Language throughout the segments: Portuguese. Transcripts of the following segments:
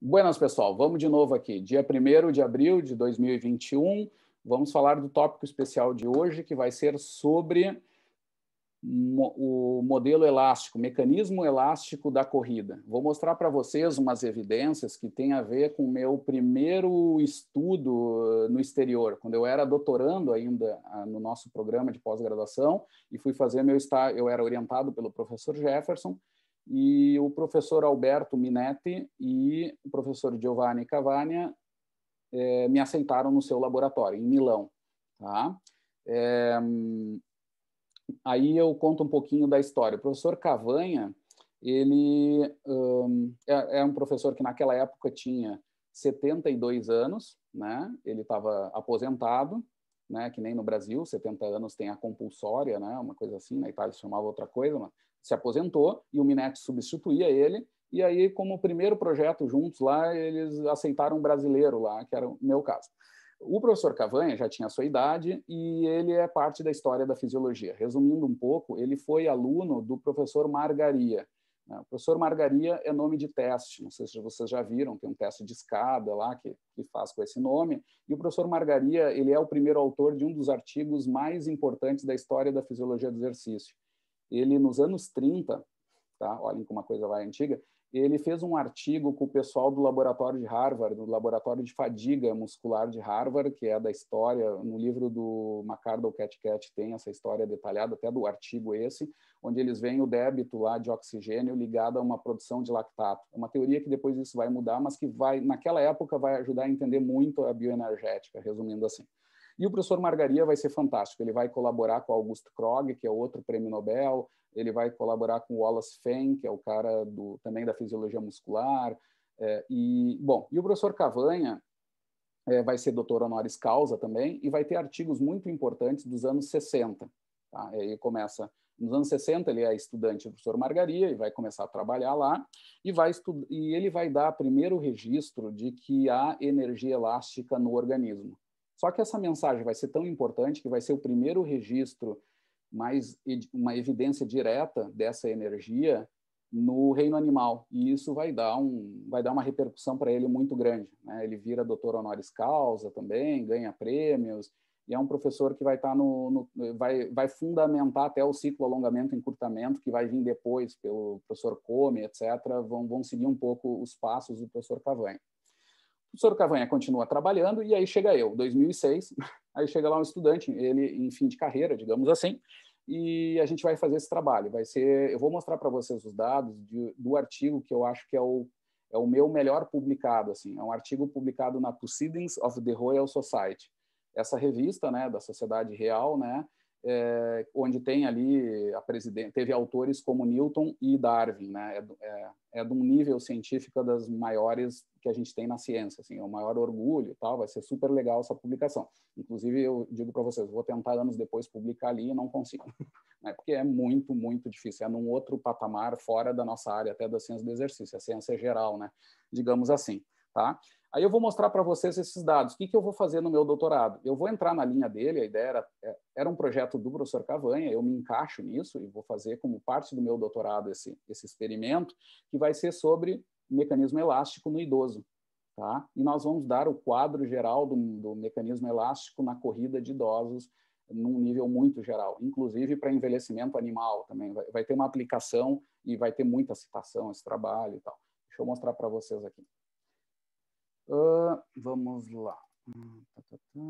Buenas, pessoal. Vamos de novo aqui. Dia 1 de abril de 2021. Vamos falar do tópico especial de hoje, que vai ser sobre o modelo elástico, mecanismo elástico da corrida. Vou mostrar para vocês umas evidências que têm a ver com o meu primeiro estudo uh, no exterior, quando eu era doutorando ainda uh, no nosso programa de pós-graduação e fui fazer meu estágio, eu era orientado pelo professor Jefferson, e o professor Alberto Minetti e o professor Giovanni Cavagna é, me aceitaram no seu laboratório, em Milão. Tá? É, aí eu conto um pouquinho da história. O professor Cavagna, ele um, é, é, um professor que naquela época tinha 72 anos, né? ele estava aposentado, né? que nem no Brasil, 70 anos tem a compulsória, né? uma coisa assim, na Itália se chamava outra coisa, mas se aposentou e o Minetti substituía ele. E aí, como primeiro projeto juntos lá, eles aceitaram um brasileiro lá, que era o meu caso. O professor Cavanha já tinha a sua idade e ele é parte da história da fisiologia. Resumindo um pouco, ele foi aluno do professor Margaria. Né? O professor Margaria é nome de teste, não sei se vocês já viram, tem um teste de escada lá que, que faz com esse nome. E o professor Margaria ele é o primeiro autor de um dos artigos mais importantes da história da fisiologia do exercício, ele nos anos 30, tá? olhem como uma coisa vai antiga, ele fez um artigo com o pessoal do laboratório de Harvard, do laboratório de fadiga muscular de Harvard, que é da história, no livro do McCardle Cat Cat tem essa história detalhada, até do artigo esse, onde eles veem o débito lá de oxigênio ligado a uma produção de lactato. É uma teoria que depois isso vai mudar, mas que vai, naquela época, vai ajudar a entender muito a bioenergética, resumindo assim. E o professor Margaria vai ser fantástico. Ele vai colaborar com Augusto Krog, que é outro prêmio Nobel, ele vai colaborar com Wallace Fenn, que é o cara do, também da fisiologia muscular. É, e, bom, e o professor Cavanha é, vai ser doutor honoris causa também e vai ter artigos muito importantes dos anos 60. Tá? começa nos anos 60 ele é estudante do professor Margaria e vai começar a trabalhar lá e vai e ele vai dar primeiro registro de que há energia elástica no organismo. Só que essa mensagem vai ser tão importante que vai ser o primeiro registro, mais uma evidência direta dessa energia no reino animal e isso vai dar um vai dar uma repercussão para ele muito grande né? ele vira doutor honoris causa também ganha prêmios e é um professor que vai estar tá no, no, vai vai fundamentar até o ciclo alongamento e encurtamento que vai vir depois pelo professor Come etc vão vão seguir um pouco os passos do professor Cavanha o professor Cavanha continua trabalhando e aí chega eu, 2006, aí chega lá um estudante, ele em fim de carreira, digamos assim, e a gente vai fazer esse trabalho. Vai ser, eu vou mostrar para vocês os dados de, do artigo que eu acho que é o é o meu melhor publicado, assim, é um artigo publicado na Proceedings of the Royal Society, essa revista, né, da Sociedade Real, né, é, onde tem ali a presidente teve autores como Newton e Darwin, né? É, é, é, de um nível científico das maiores que a gente tem na ciência, assim, é o maior orgulho, tal. Vai ser super legal essa publicação. Inclusive eu digo para vocês, vou tentar anos depois publicar ali e não consigo, né? Porque é muito, muito difícil. É num outro patamar fora da nossa área, até da ciência do exercício, a ciência geral, né? Digamos assim, tá? Aí eu vou mostrar para vocês esses dados. O que, que eu vou fazer no meu doutorado? Eu vou entrar na linha dele, a ideia era, é, era um projeto do professor Cavanha, eu me encaixo nisso e vou fazer como parte do meu doutorado esse, esse experimento, que vai ser sobre mecanismo elástico no idoso. Tá? E nós vamos dar o quadro geral do, do mecanismo elástico na corrida de idosos num nível muito geral, inclusive para envelhecimento animal também. Vai, vai ter uma aplicação e vai ter muita citação esse trabalho e tal. Deixa eu mostrar para vocês aqui. Uh, vamos lá. Ah, tá, tá, tá.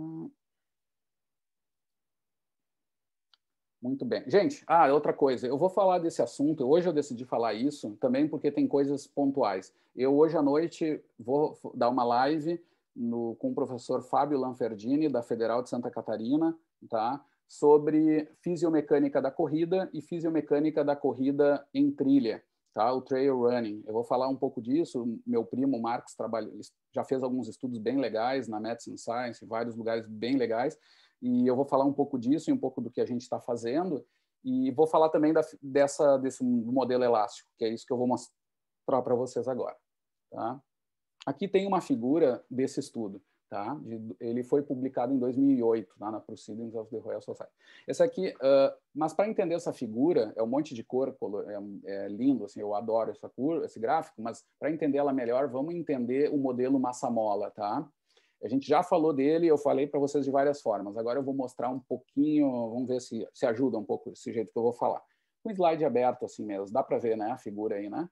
Muito bem. Gente, ah, outra coisa, eu vou falar desse assunto, hoje eu decidi falar isso também porque tem coisas pontuais. Eu hoje à noite vou dar uma live no, com o professor Fábio Lanferdini, da Federal de Santa Catarina, tá? sobre fisiomecânica da corrida e fisiomecânica da corrida em trilha tá? O trail running, eu vou falar um pouco disso. Meu primo Marcos trabalha, já fez alguns estudos bem legais na Medicine Science, em vários lugares bem legais, e eu vou falar um pouco disso e um pouco do que a gente está fazendo. E vou falar também da, dessa, desse modelo elástico, que é isso que eu vou mostrar para vocês agora. Tá? Aqui tem uma figura desse estudo. Tá? De, ele foi publicado em 2008, na Proceedings of the Royal Society. Esse aqui, uh, mas para entender essa figura, é um monte de cor, color, é, é, lindo, assim, eu adoro essa cor, esse gráfico, mas para entender ela melhor, vamos entender o modelo massa-mola, tá? A gente já falou dele, eu falei para vocês de várias formas. Agora eu vou mostrar um pouquinho, vamos ver se se ajuda um pouco desse jeito que eu vou falar. Um slide aberto assim mesmo, dá para ver, né, a figura aí, né?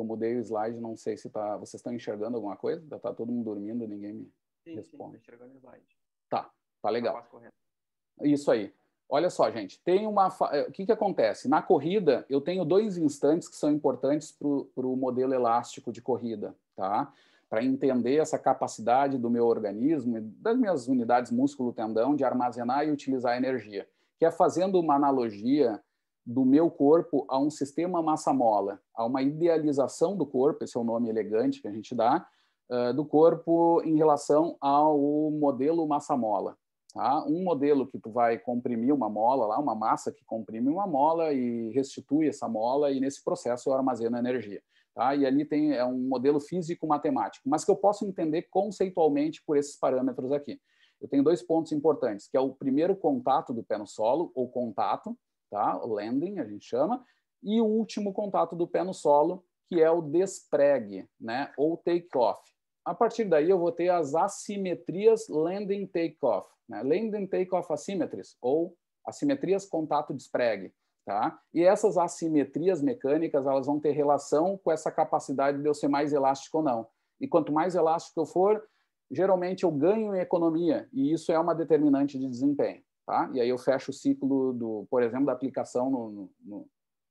Eu mudei o slide, não sei se tá. Vocês estão enxergando alguma coisa? Já tá todo mundo dormindo, ninguém me sim, responde. Sim, enxergando o slide. Tá, tá, tá legal. Isso aí. Olha só, gente, tem uma. Fa... Eh, o que, que acontece? Na corrida, eu tenho dois instantes que são importantes para o modelo elástico de corrida, tá? Para entender essa capacidade do meu organismo e das minhas unidades músculo-tendão de armazenar e utilizar energia, que é fazendo uma analogia do meu corpo a um sistema massa-mola, a uma idealização do corpo, esse é o nome elegante que a gente dá, uh, do corpo em relação ao modelo massa-mola. Tá? Um modelo que tu vai comprimir uma mola lá, uma massa que comprime uma mola e restitui essa mola e nesse processo eu armazeno energia. Tá? E ali tem é um modelo físico-matemático, mas que eu posso entender conceitualmente por esses parâmetros aqui. Eu tenho dois pontos importantes, que é o primeiro contato do pé no solo, ou contato, tá? o landing, a gente chama, e o último contato do pé no solo, que é o despregue, né? ou take-off. A partir daí eu vou ter as assimetrias landing take-off, né? landing take-off asymmetries, ou assimetrias contato despregue. Tá? E essas assimetrias mecânicas elas vão ter relação com essa capacidade de eu ser mais elástico ou não. E quanto mais elástico eu for, geralmente eu ganho em economia, e isso é uma determinante de desempenho. Tá? E aí eu fecho o ciclo, do, por exemplo, da aplicação no, no,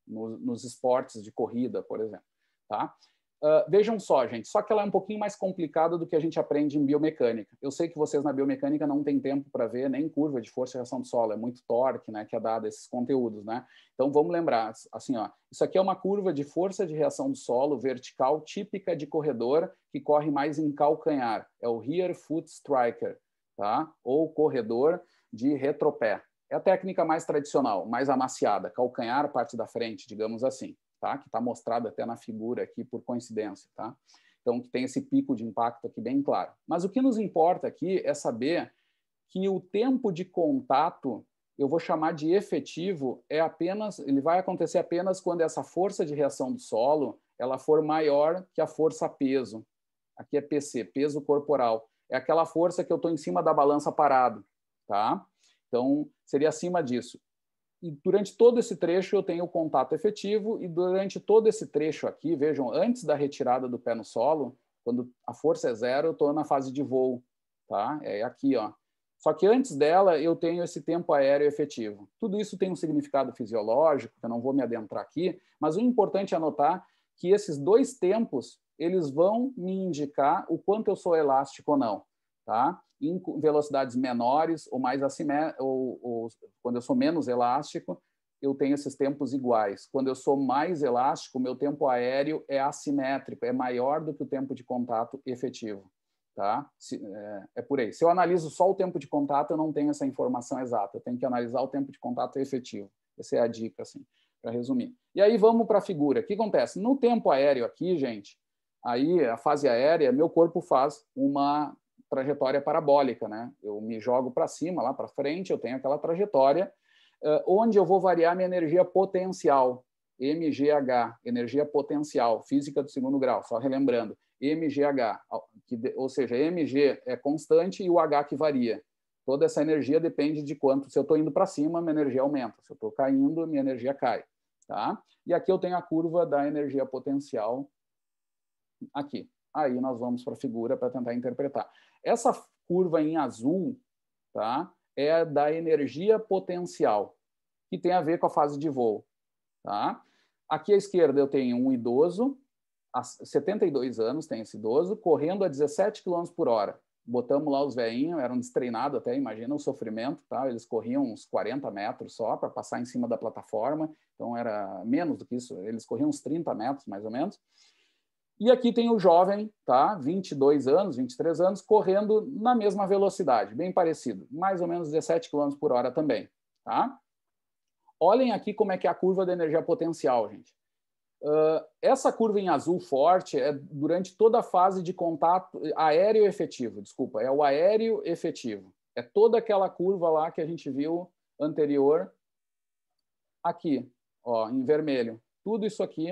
no, nos esportes de corrida, por exemplo. Tá? Uh, vejam só, gente, só que ela é um pouquinho mais complicada do que a gente aprende em biomecânica. Eu sei que vocês na biomecânica não têm tempo para ver nem curva de força e reação de solo, é muito torque né, que é dado a esses conteúdos. Né? Então vamos lembrar, assim, ó, isso aqui é uma curva de força de reação do solo vertical típica de corredor que corre mais em calcanhar, é o rear foot striker, tá? ou corredor de retropé. É a técnica mais tradicional, mais amaciada, calcanhar parte da frente, digamos assim, tá? que está mostrado até na figura aqui por coincidência. Tá? Então, que tem esse pico de impacto aqui bem claro. Mas o que nos importa aqui é saber que o tempo de contato, eu vou chamar de efetivo, é apenas, ele vai acontecer apenas quando essa força de reação do solo ela for maior que a força peso. Aqui é PC, peso corporal. É aquela força que eu estou em cima da balança parado. Tá? Então, seria acima disso. E durante todo esse trecho eu tenho contato efetivo, e durante todo esse trecho aqui, vejam, antes da retirada do pé no solo, quando a força é zero, eu estou na fase de voo. Tá? É aqui, ó. Só que antes dela, eu tenho esse tempo aéreo efetivo. Tudo isso tem um significado fisiológico, que eu não vou me adentrar aqui, mas o importante é notar que esses dois tempos, eles vão me indicar o quanto eu sou elástico ou não, tá? em velocidades menores ou mais assimétricas, ou, ou, quando eu sou menos elástico, eu tenho esses tempos iguais. Quando eu sou mais elástico, meu tempo aéreo é assimétrico, é maior do que o tempo de contato efetivo. Tá? Se, é, é, por aí. Se eu analiso só o tempo de contato, eu não tenho essa informação exata. Eu tenho que analisar o tempo de contato efetivo. Essa é a dica, assim, para resumir. E aí vamos para a figura. O que acontece? No tempo aéreo aqui, gente, aí a fase aérea, meu corpo faz uma trajetória parabólica, né? Eu me jogo para cima, lá para frente, eu tenho aquela trajetória uh, onde eu vou variar minha energia potencial, MGH, energia potencial, física do segundo grau, só relembrando, MGH, que, ou seja, MG é constante e o H que varia. Toda essa energia depende de quanto, se eu estou indo para cima, minha energia aumenta, se eu estou caindo, minha energia cai. Tá? E aqui eu tenho a curva da energia potencial aqui. Aí nós vamos para a figura para tentar interpretar. Essa curva em azul tá, é da energia potencial, que tem a ver com a fase de voo. Tá? Aqui à esquerda eu tenho um idoso, 72 anos tem esse idoso, correndo a 17 km por hora. Botamos lá os velhinhos, eram destreinados até, imagina o sofrimento, tá? eles corriam uns 40 metros só para passar em cima da plataforma, então era menos do que isso, eles corriam uns 30 metros mais ou menos. E aqui tem o jovem, tá? 22 anos, 23 anos, correndo na mesma velocidade, bem parecido, mais ou menos 17 km por hora também, tá? Olhem aqui como é que é a curva da energia potencial, gente. Uh, essa curva em azul forte é durante toda a fase de contato aéreo efetivo, desculpa, é o aéreo efetivo. É toda aquela curva lá que a gente viu anterior, aqui, ó, em vermelho. Tudo isso aqui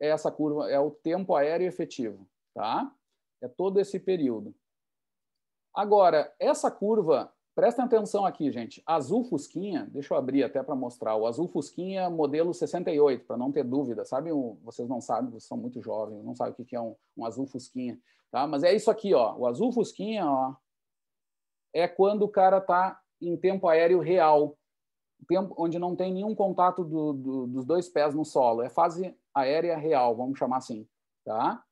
é essa curva, é o tempo aéreo efetivo, tá? É todo esse período. Agora, essa curva, prestem atenção aqui, gente. Azul fusquinha, deixa eu abrir até para mostrar. O azul fusquinha modelo 68, para não ter dúvida. Sabe, vocês não sabem, vocês são muito jovens, não sabem o que é um, um azul fusquinha, tá? Mas é isso aqui, ó. O azul fusquinha, ó, é quando o cara tá em tempo aéreo real, tempo onde não tem nenhum contato do, do, dos dois pés no solo. É fase aérea real, vamos chamar assim. Tá?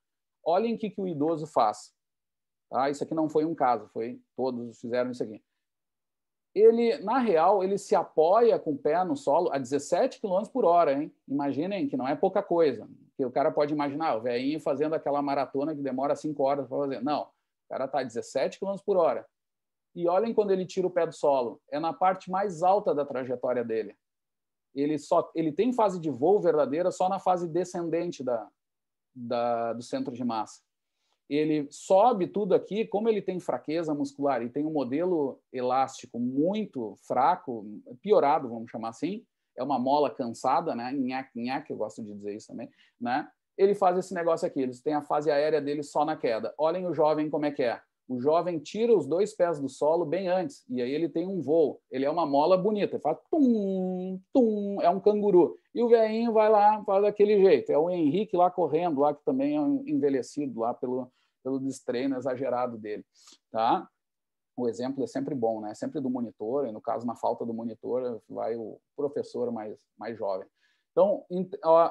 Olhem o que, que o idoso faz. Tá? Isso aqui não foi um caso, foi todos fizeram isso aqui. Ele, na real, ele se apoia com o pé no solo a 17 km por hora, hein? Imaginem que não é pouca coisa. Que o cara pode imaginar, o velhinho fazendo aquela maratona que demora 5 horas para fazer. Não, o cara está a 17 km por hora. E olhem quando ele tira o pé do solo. É na parte mais alta da trajetória dele ele só ele tem fase de voo verdadeira só na fase descendente da, da, do centro de massa. Ele sobe tudo aqui, como ele tem fraqueza muscular e tem um modelo elástico muito fraco, piorado, vamos chamar assim, é uma mola cansada, né? Nhac, nhac, eu gosto de dizer isso também, né? Ele faz esse negócio aqui, eles têm a fase aérea dele só na queda. Olhem o jovem como é que é o jovem tira os dois pés do solo bem antes, e aí ele tem um voo. Ele é uma mola bonita, faz tum, tum, é um canguru. E o velhinho vai lá, faz daquele jeito. É o Henrique lá correndo, lá que também é envelhecido lá pelo, pelo destreino exagerado dele. Tá? O exemplo é sempre bom, né? Sempre do monitor, e no caso, na falta do monitor, vai o professor mais, mais jovem. Então,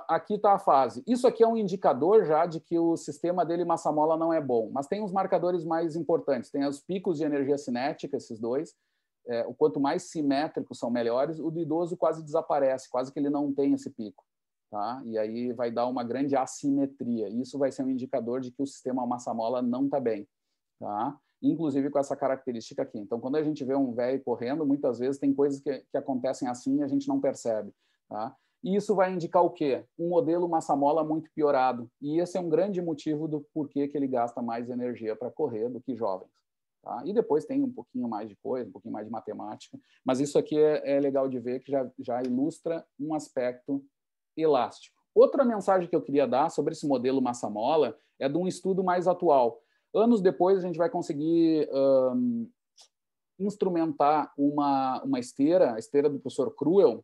aqui está a fase. Isso aqui é um indicador já de que o sistema dele massa-mola não é bom, mas tem uns marcadores mais importantes. Tem os picos de energia cinética, esses dois. É, o quanto mais simétricos são melhores, o do idoso quase desaparece, quase que ele não tem esse pico. Tá? E aí vai dar uma grande assimetria. Isso vai ser um indicador de que o sistema massa-mola não está bem. Tá? Inclusive com essa característica aqui. Então, quando a gente vê um velho correndo, muitas vezes tem coisas que, que acontecem assim e a gente não percebe. Tá? E isso vai indicar o quê? Um modelo massa-mola muito piorado. E esse é um grande motivo do porquê que ele gasta mais energia para correr do que jovens. Tá? E depois tem um pouquinho mais de coisa, um pouquinho mais de matemática. Mas isso aqui é, é legal de ver, que já, já ilustra um aspecto elástico. Outra mensagem que eu queria dar sobre esse modelo massa-mola é de um estudo mais atual. Anos depois, a gente vai conseguir um, instrumentar uma, uma esteira, a esteira do professor Cruel,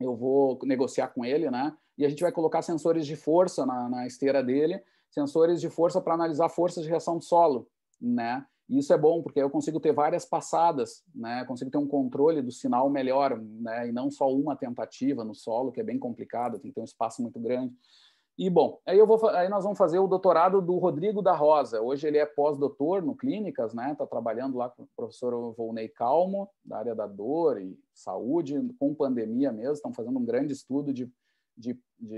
eu vou negociar com ele, né? E a gente vai colocar sensores de força na, na esteira dele, sensores de força para analisar forças de reação do solo, né? E isso é bom porque eu consigo ter várias passadas, né? consigo ter um controle do sinal melhor, né? E não só uma tentativa no solo, que é bem complicado, tem que ter um espaço muito grande. E bom, aí eu vou aí nós vamos fazer o doutorado do Rodrigo da Rosa. Hoje ele é pós-doutor no clínicas, né? Tá trabalhando lá com o professor Volney Calmo, da área da dor e saúde, com pandemia mesmo, estão fazendo um grande estudo de de, de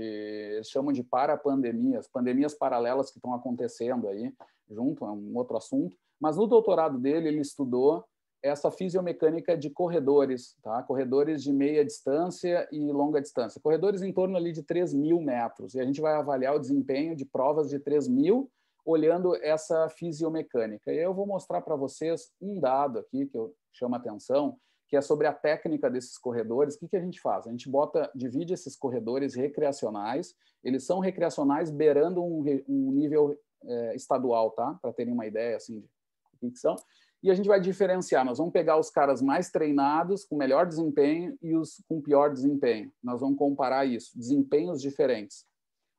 eles chamam de parapandemias, pandemias paralelas que estão acontecendo aí, junto, é um outro assunto. Mas no doutorado dele, ele estudou essa fisiomecânica de corredores, tá? corredores de meia distância e longa distância, corredores em torno ali de 3 mil metros, e a gente vai avaliar o desempenho de provas de 3 mil, olhando essa fisiomecânica. E eu vou mostrar para vocês um dado aqui que eu chamo a atenção, que é sobre a técnica desses corredores. O que, que a gente faz? A gente bota, divide esses corredores recreacionais, eles são recreacionais beirando um, um nível é, estadual, tá? Para terem uma ideia assim de o que, que são e a gente vai diferenciar. Nós vamos pegar os caras mais treinados, com melhor desempenho, e os com pior desempenho. Nós vamos comparar isso, desempenhos diferentes.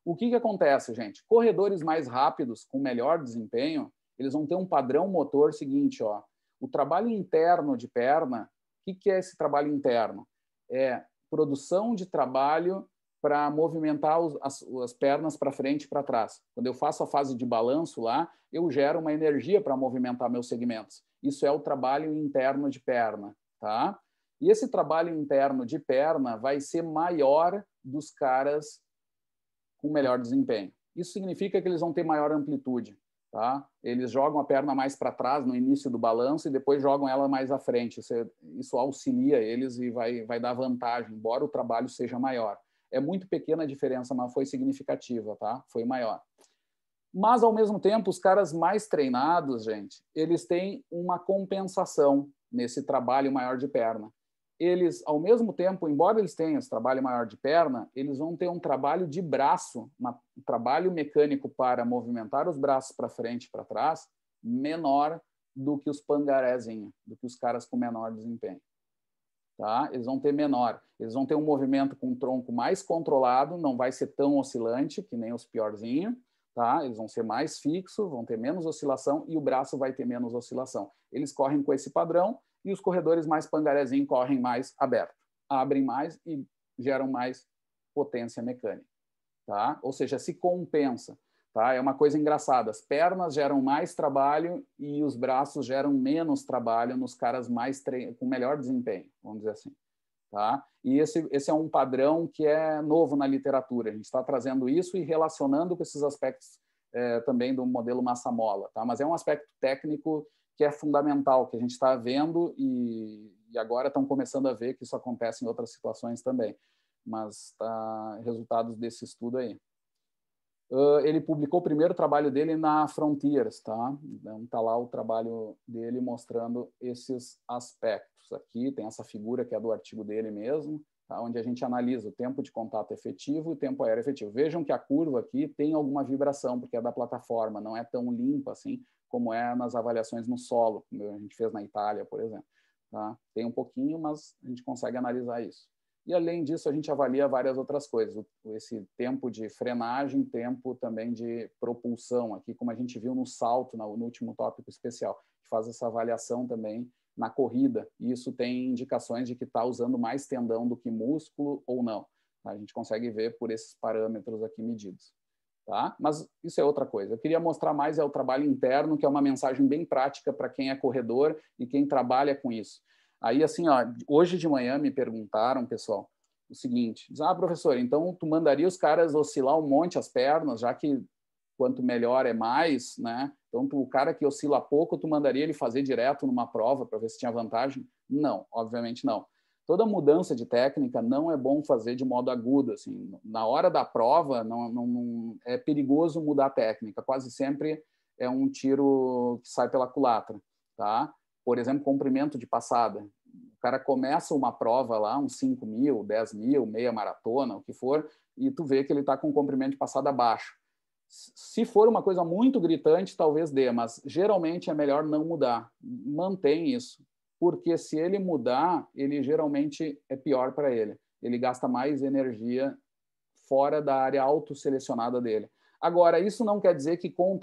O que, que acontece, gente? Corredores mais rápidos, com melhor desempenho, eles vão ter um padrão motor seguinte, ó. O trabalho interno de perna, o que, que é esse trabalho interno? É produção de trabalho para movimentar os, as, as, pernas para frente e para trás. Quando eu faço a fase de balanço lá, eu gero uma energia para movimentar meus segmentos. Isso é o trabalho interno de perna, tá? E esse trabalho interno de perna vai ser maior dos caras com melhor desempenho. Isso significa que eles vão ter maior amplitude, tá? Eles jogam a perna mais para trás no início do balanço e depois jogam ela mais à frente. Isso, é, isso auxilia eles e vai, vai dar vantagem, embora o trabalho seja maior. É muito pequena a diferença, mas foi significativa, tá? Foi maior. Mas, ao mesmo tempo, os caras mais treinados, gente, eles têm uma compensação nesse trabalho maior de perna. Eles, ao mesmo tempo, embora eles tenham esse trabalho maior de perna, eles vão ter um trabalho de braço, um trabalho mecânico para movimentar os braços para frente e para trás, menor do que os pangarézinhos do que os caras com menor desempenho. Tá? Eles vão ter menor, eles vão ter um movimento com o tronco mais controlado, não vai ser tão oscilante que nem os piorzinhos, tá? Eles vão ser mais fixos, vão ter menos oscilação e o braço vai ter menos oscilação. Eles correm com esse padrão e os corredores mais pangarezinho correm mais aberto, abrem mais e geram mais potência mecânica, tá? Ou seja, se compensa, tá? É uma coisa engraçada. As pernas geram mais trabalho e os braços geram menos trabalho nos caras mais com melhor desempenho, vamos dizer assim. Tá? E esse, esse é um padrão que é novo na literatura. A gente está trazendo isso e relacionando com esses aspectos é, também do modelo massa-mola. Tá? Mas é um aspecto técnico que é fundamental, que a gente está vendo e, e agora estão começando a ver que isso acontece em outras situações também. Mas tá, resultados desse estudo aí. Uh, ele publicou o primeiro trabalho dele na Frontiers, tá? Então tá lá o trabalho dele mostrando esses aspectos. Aqui tem essa figura que é do artigo dele mesmo, tá? onde a gente analisa o tempo de contato efetivo e o tempo aéreo efetivo. Vejam que a curva aqui tem alguma vibração, porque é da plataforma, não é tão limpa assim como é nas avaliações no solo, como a gente fez na Itália, por exemplo. Tá? Tem um pouquinho, mas a gente consegue analisar isso. E, além disso, a gente avalia várias outras coisas. Esse tempo de frenagem, tempo também de propulsão, aqui, como a gente viu no salto, no último tópico especial. que faz essa avaliação também na corrida, e isso tem indicações de que está usando mais tendão do que músculo ou não. Tá? A gente consegue ver por esses parâmetros aqui medidos. Tá? Mas isso é outra coisa. Eu queria mostrar mais é o trabalho interno, que é uma mensagem bem prática para quem é corredor e quem trabalha com isso. Aí, assim, ó, hoje de manhã me perguntaram, pessoal, o seguinte: diz, ah, professor, então tu mandaria os caras oscilar um monte as pernas, já que quanto melhor é mais, né? Então, tu, o cara que oscila pouco, tu mandaria ele fazer direto numa prova para ver se tinha vantagem? Não, obviamente não. Toda mudança de técnica não é bom fazer de modo agudo. Assim, na hora da prova, não, não, não é perigoso mudar a técnica. Quase sempre é um tiro que sai pela culatra, tá? Por exemplo, comprimento de passada cara começa uma prova lá, uns 5 mil, 10 mil, meia maratona, o que for, e tu vê que ele está com um comprimento de passada baixo. Se for uma coisa muito gritante, talvez dê, mas geralmente é melhor não mudar. Mantém isso, porque se ele mudar, ele geralmente é pior para ele. Ele gasta mais energia fora da área autosselecionada dele. Agora, isso não quer dizer que com o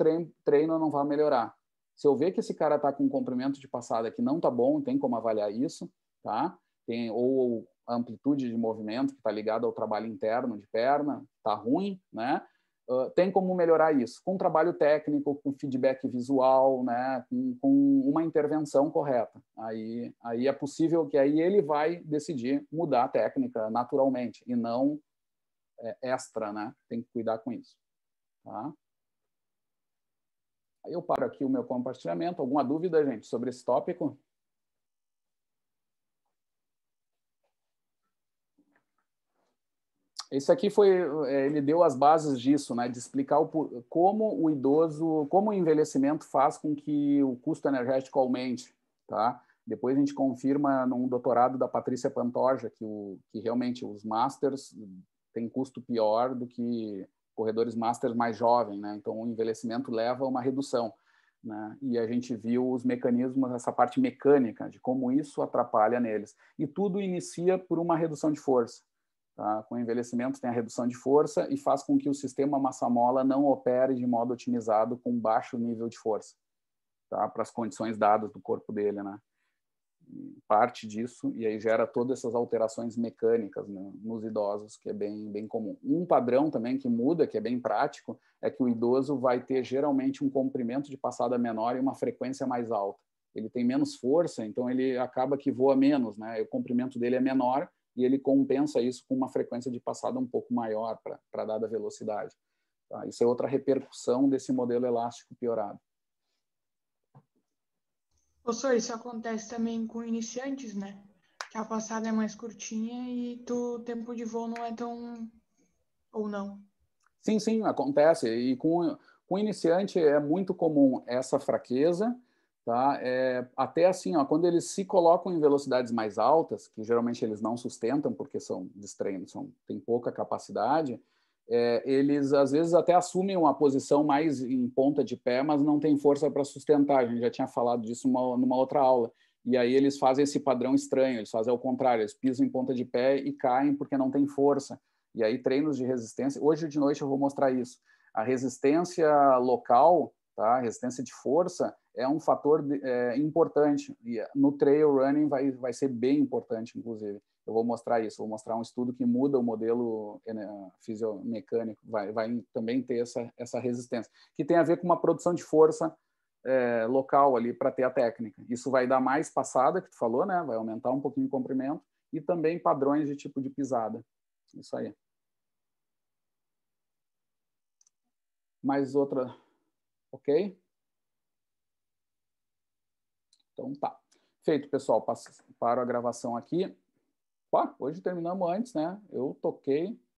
treino não vai melhorar. Se eu ver que esse cara está com um comprimento de passada que não está bom, tem como avaliar isso, tá? Tem, ou a amplitude de movimento que está ligada ao trabalho interno de perna, está ruim, né? Uh, tem como melhorar isso com trabalho técnico, com feedback visual, né, com, com, uma intervenção correta. Aí, aí é possível que aí ele vai decidir mudar a técnica naturalmente e não é, extra, né? Tem que cuidar com isso. Tá? Aí eu paro aqui o meu compartilhamento. Alguma dúvida, gente, sobre esse tópico? Esse aqui foi, é, ele deu as bases disso, né, de explicar o, como o idoso, como o envelhecimento faz com que o custo energético aumente, tá? Depois a gente confirma num doutorado da Patrícia Pantoja que, o, que realmente os masters têm custo pior do que corredores masters mais jovens, né? Então o envelhecimento leva a uma redução, né? E a gente viu os mecanismos, essa parte mecânica de como isso atrapalha neles. E tudo inicia por uma redução de força. Tá? Com o envelhecimento tem a redução de força e faz com que o sistema massa-mola não opere de modo otimizado com baixo nível de força, tá? para as condições dadas do corpo dele. Né? Parte disso, e aí gera todas essas alterações mecânicas né? nos idosos, que é bem, bem comum. Um padrão também que muda, que é bem prático, é que o idoso vai ter geralmente um comprimento de passada menor e uma frequência mais alta. Ele tem menos força, então ele acaba que voa menos, né? o comprimento dele é menor e ele compensa isso com uma frequência de passada um pouco maior para dada velocidade. Tá? Isso é outra repercussão desse modelo elástico piorado. Professor, isso acontece também com iniciantes, né? Que a passada é mais curtinha e o tempo de voo não é tão. ou não? Sim, sim, acontece. E com, com iniciante é muito comum essa fraqueza Tá? É, até assim, ó, quando eles se colocam em velocidades mais altas, que geralmente eles não sustentam porque são destreinos, são, têm pouca capacidade, é, eles às vezes até assumem uma posição mais em ponta de pé, mas não tem força para sustentar. A gente já tinha falado disso numa, numa outra aula. E aí eles fazem esse padrão estranho, eles fazem o contrário, eles pisam em ponta de pé e caem porque não tem força. E aí treinos de resistência. Hoje de noite eu vou mostrar isso. A resistência local Tá? Resistência de força é um fator é, importante e é, no trail running vai, vai ser bem importante, inclusive. Eu vou mostrar isso, vou mostrar um estudo que muda o modelo é, né, fisiomecânico, vai, vai também ter essa, essa resistência, que tem a ver com uma produção de força é, local ali para ter a técnica. Isso vai dar mais passada, que tu falou, né? Vai aumentar um pouquinho o comprimento e também padrões de tipo de pisada. Isso aí. Mais outra Ok? Então tá. Feito, pessoal. Passo, paro a gravação aqui. Pá, hoje terminamos antes, né? Eu toquei.